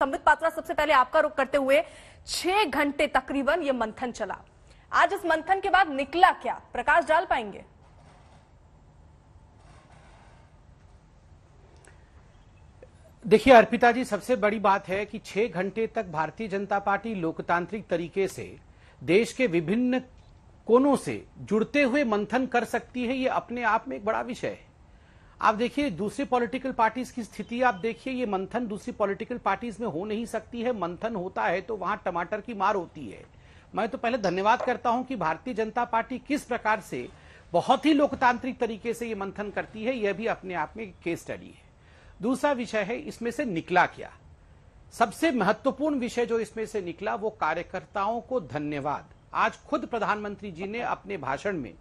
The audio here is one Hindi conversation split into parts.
संबित पात्रा सबसे पहले आपका रुख करते हुए छह घंटे तकरीबन ये मंथन चला आज इस मंथन के बाद निकला क्या प्रकाश डाल पाएंगे देखिए अर्पिता जी सबसे बड़ी बात है कि छह घंटे तक भारतीय जनता पार्टी लोकतांत्रिक तरीके से देश के विभिन्न कोनों से जुड़ते हुए मंथन कर सकती है ये अपने आप में एक बड़ा विषय है आप देखिए दूसरी पॉलिटिकल पार्टीज की स्थिति आप देखिए ये मंथन दूसरी पॉलिटिकल पार्टीज में हो नहीं सकती है मंथन होता है तो वहां टमाटर की मार होती है मैं तो पहले धन्यवाद करता हूं कि भारतीय जनता पार्टी किस प्रकार से बहुत ही लोकतांत्रिक तरीके से ये मंथन करती है यह भी अपने आप में केस स्टडी है दूसरा विषय है इसमें से निकला क्या सबसे महत्वपूर्ण विषय जो इसमें से निकला वो कार्यकर्ताओं को धन्यवाद आज खुद प्रधानमंत्री जी ने अपने भाषण में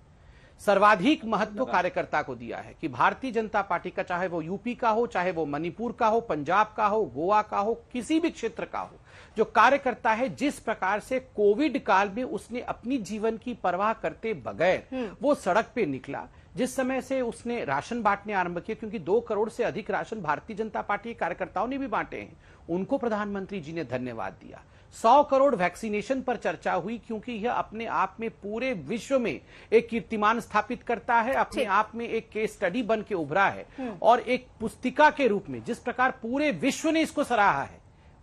सर्वाधिक महत्व कार्यकर्ता को दिया है कि भारतीय जनता पार्टी का चाहे वो यूपी का हो चाहे वो मणिपुर का हो पंजाब का हो गोवा का हो किसी भी क्षेत्र का हो जो कार्यकर्ता है जिस प्रकार से कोविड काल में उसने अपनी जीवन की परवाह करते बगैर हम्म। वो सड़क पे निकला जिस समय से उसने राशन बांटने आरंभ किया क्योंकि दो करोड़ से अधिक राशन भारतीय जनता पार्टी के कार्यकर्ताओं ने भी बांटे हैं उनको प्रधानमंत्री जी ने धन्यवाद दिया सौ करोड़ वैक्सीनेशन पर चर्चा हुई क्योंकि यह अपने आप में पूरे विश्व में एक कीर्तिमान स्थापित करता है अपने आप में एक केस स्टडी बन के उभरा है हम्म। और एक पुस्तिका के रूप में जिस प्रकार पूरे विश्व ने इसको सराहा है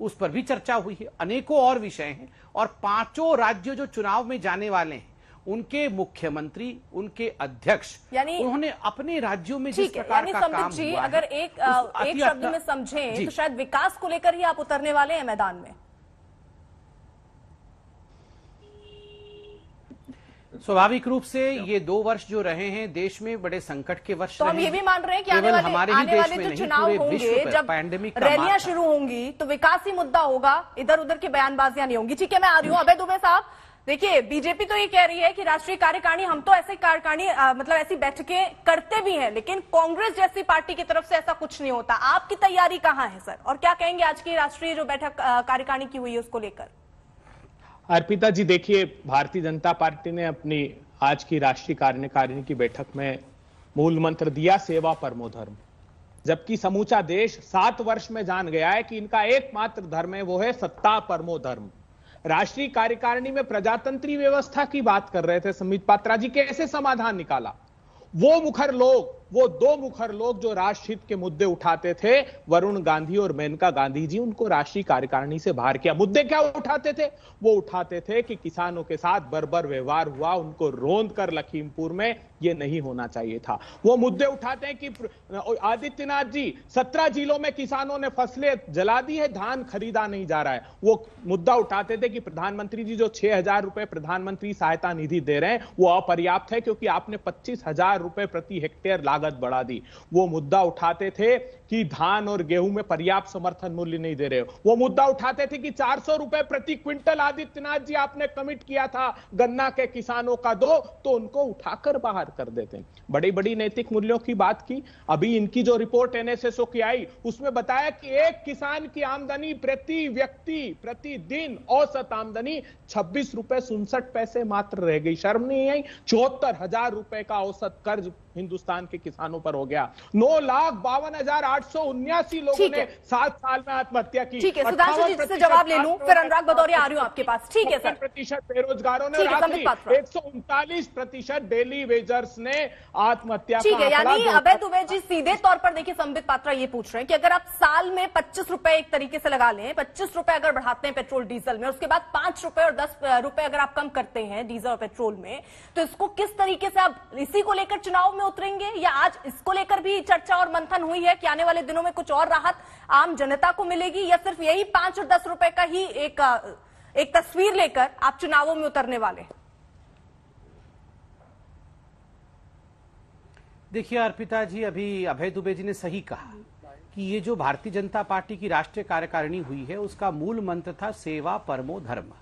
उस पर भी चर्चा हुई है अनेकों और विषय हैं और पांचों राज्य जो चुनाव में जाने वाले हैं उनके मुख्यमंत्री उनके अध्यक्ष यानी उन्होंने अपने राज्यों में जिस प्रकार का काम जी, हुआ अगर एक, एक शब्द में समझें तो शायद विकास को लेकर ही आप उतरने वाले हैं मैदान में स्वाभाविक रूप से ये दो वर्ष जो रहे हैं देश में बड़े संकट के वर्ष तो हम ये भी मान रहे हैं कि आने वाले, हमारे आने वाले जो चुनाव होंगे जब पैंडेमिक रैलियां शुरू होंगी तो विकास ही मुद्दा होगा इधर उधर की बयानबाजियां नहीं होंगी ठीक है मैं आ रही हूँ हम्म। अभय दुबे साहब देखिए बीजेपी तो ये कह रही है कि राष्ट्रीय कार्यकारिणी हम तो ऐसे कार्यकारिणी मतलब ऐसी बैठकें करते भी हैं लेकिन कांग्रेस जैसी पार्टी की तरफ से ऐसा कुछ नहीं होता आपकी तैयारी कहाँ है सर और क्या कहेंगे आज की राष्ट्रीय जो बैठक कार्यकारिणी की हुई है उसको लेकर अर्पिता जी देखिए भारतीय जनता पार्टी ने अपनी आज की राष्ट्रीय कार्यकारिणी की बैठक में मूल मंत्र दिया सेवा परमो धर्म जबकि समूचा देश सात वर्ष में जान गया है कि इनका एकमात्र धर्म है वो है सत्ता परमो धर्म राष्ट्रीय कार्यकारिणी में प्रजातंत्री व्यवस्था की बात कर रहे थे समित पात्रा जी कैसे समाधान निकाला वो मुखर लोग वो दो मुखर लोग जो राष्ट्रहित के मुद्दे उठाते थे वरुण गांधी और मेनका गांधी जी उनको राष्ट्रीय कार्यकारिणी से बाहर किया मुद्दे क्या उठाते थे वो उठाते थे कि किसानों के साथ बर्बर व्यवहार हुआ उनको रोंद कर लखीमपुर में ये नहीं होना चाहिए था वो मुद्दे उठाते हैं कि आदित्यनाथ जी सत्रह जिलों में किसानों ने फसलें जला दी है धान खरीदा नहीं जा रहा है वो मुद्दा उठाते थे कि प्रधानमंत्री जी जो छह हजार रुपए प्रधानमंत्री सहायता निधि दे रहे हैं वो अपर्याप्त है क्योंकि आपने पच्चीस हजार रुपए प्रति हेक्टेयर लागू लागत बढ़ा दी वो मुद्दा उठाते थे कि धान और गेहूं में पर्याप्त समर्थन मूल्य नहीं दे रहे हो वो मुद्दा उठाते थे कि चार सौ रुपए प्रति क्विंटल आदित्यनाथ जी आपने कमिट किया था गन्ना के किसानों का दो तो उनको उठाकर बाहर कर देते बड़ी बड़ी नैतिक मूल्यों की बात की अभी इनकी जो रिपोर्ट एनएसएसओ की आई उसमें बताया कि एक किसान की आमदनी प्रति व्यक्ति प्रतिदिन औसत आमदनी छब्बीस रुपए पैसे मात्र रह गई शर्म नहीं आई चौहत्तर हजार रुपए का औसत कर्ज हिंदुस्तान के किसानों पर हो गया नौ लाख बावन हजार आठ सौ उन्यासी लोगों ने सात साल में आत्महत्या की ठीक है सुधांशु जी जवाब ले लूं फिर अनुराग भदौरिया आ रही हूं आपके पास ठीक है सर प्रतिशत बेरोजगारों ने एक सौ उनतालीस प्रतिशत डेली वेजर्स ने आत्महत्या ठीक है यानी अभय दुबे जी सीधे तौर पर देखिए संबित पात्रा ये पूछ रहे हैं कि अगर आप साल में पच्चीस रुपए एक तरीके से लगा ले पच्चीस रुपए अगर बढ़ाते हैं पेट्रोल डीजल में उसके बाद पांच रुपए और दस रुपए अगर आप कम करते हैं डीजल और पेट्रोल में तो इसको किस तरीके से आप इसी को लेकर चुनाव में में उतरेंगे या आज इसको लेकर भी चर्चा और मंथन हुई है कि आने वाले दिनों में कुछ और राहत आम जनता को मिलेगी या सिर्फ यही पांच और दस रुपए का ही एक एक तस्वीर लेकर आप चुनावों में उतरने वाले देखिए अर्पिता जी अभी अभय दुबे जी ने सही कहा कि ये जो भारतीय जनता पार्टी की राष्ट्रीय कार्यकारिणी हुई है उसका मूल मंत्र था सेवा परमो धर्म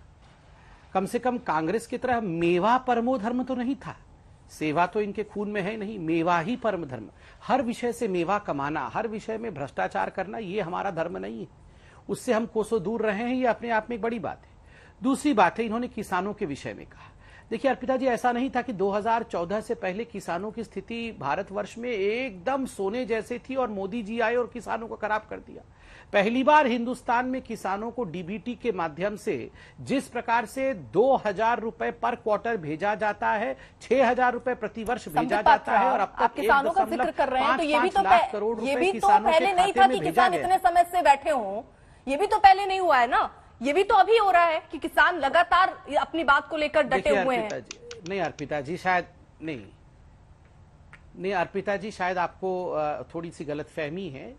कम से कम कांग्रेस की तरह मेवा परमो धर्म तो नहीं था सेवा तो इनके खून में है नहीं मेवा ही परम धर्म हर विषय से मेवा कमाना हर विषय में भ्रष्टाचार करना ये हमारा धर्म नहीं है उससे हम कोसों दूर रहे हैं ये अपने आप में एक बड़ी बात है दूसरी बात है इन्होंने किसानों के विषय में कहा देखिए अर्पिता जी ऐसा नहीं था कि 2014 से पहले किसानों की स्थिति भारतवर्ष में एकदम सोने जैसे थी और मोदी जी आए और किसानों को खराब कर दिया पहली बार हिंदुस्तान में किसानों को डीबीटी के माध्यम से जिस प्रकार से दो हजार रुपए पर क्वार्टर भेजा जाता है छह हजार रूपये प्रतिवर्ष भेजा जाता है और अब तक किसानों का जिक्र कर रहे हैं तो ये भी तो करोड़ ये भी तो पहले नहीं था कि किसान इतने समय से बैठे हों ये भी तो पहले नहीं हुआ है ना ये भी तो अभी हो रहा है कि किसान लगातार अपनी बात को लेकर डटे हुए हैं नहीं अर्पिता जी शायद नहीं नहीं अर्पिता जी शायद आपको थोड़ी सी गलत फहमी है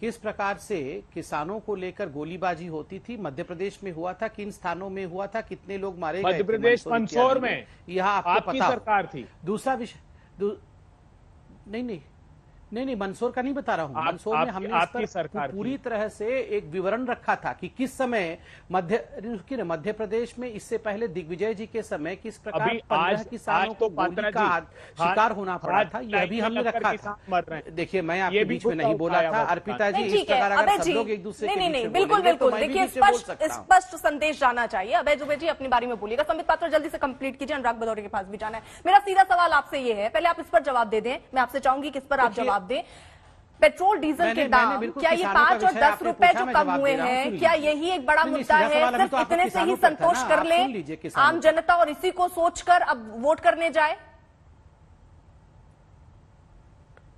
किस प्रकार से किसानों को लेकर गोलीबाजी होती थी मध्य प्रदेश में हुआ था किन स्थानों में हुआ था कितने लोग मारे मध्य प्रदेश मंदसौर में यह आपको आपकी पता सरकार थी दूसरा विषय दू... नहीं नहीं नहीं नहीं मंदसौर का नहीं बता रहा हूँ मंदसौर में हमने आप इस पर पूरी तरह से एक विवरण रखा था कि किस समय मध्य मध्य प्रदेश में इससे पहले दिग्विजय जी के समय किस प्रकार पंद्रह किसानों को तो गोली का हाँ, शिकार होना हाँ, पड़ा था यह भी हमने रखा था देखिए मैं आपके बीच में नहीं बोला था अर्पिता जी इस प्रकार अगर सब लोग एक दूसरे बिल्कुल तो बिल्कुल देखिए स्पष्ट संदेश जाना चाहिए अभय जुबे जी अपने बारे में बोलिएगा संबित पात्र जल्दी से कंप्लीट कीजिए अनुराग भदौरे के पास भी जाना है मेरा सीधा सवाल आपसे ये है पहले आप इस पर जवाब दे दें मैं आपसे चाहूंगी किस पर आप जवाब जवाब दें पेट्रोल डीजल के दाम क्या ये पांच और दस रुपए जो कम हुए हैं क्या यही एक बड़ा मुद्दा है सिर्फ तो इतने से ही संतोष कर ले आम जनता और इसी को सोचकर अब वोट करने जाए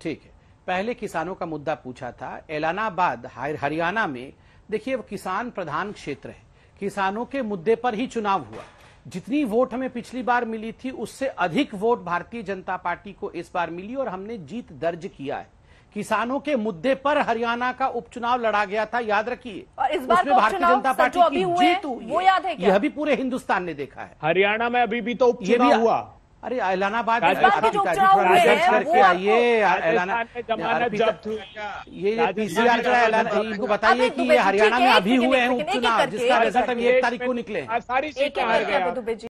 ठीक है पहले किसानों का मुद्दा पूछा था एलानाबाद हरियाणा में देखिए किसान प्रधान क्षेत्र है किसानों के मुद्दे पर ही चुनाव हुआ जितनी वोट हमें पिछली बार मिली थी उससे अधिक वोट भारतीय जनता पार्टी को इस बार मिली और हमने जीत दर्ज किया है किसानों के मुद्दे पर हरियाणा का उपचुनाव लड़ा गया था याद रखिए इस बार तो भारतीय जनता पार्टी की जीत हुई वो याद है क्या? यह भी पूरे हिंदुस्तान ने देखा है हरियाणा में अभी भी तो उपचुनाव हुआ अरे एलानाबाद करके आइए तो ये पीसीआर का ऐलान इनको बताइए कि ये हरियाणा में अभी हुए हैं उपचुनाव जिसका रिजल्ट अभी एक तारीख को निकले सारी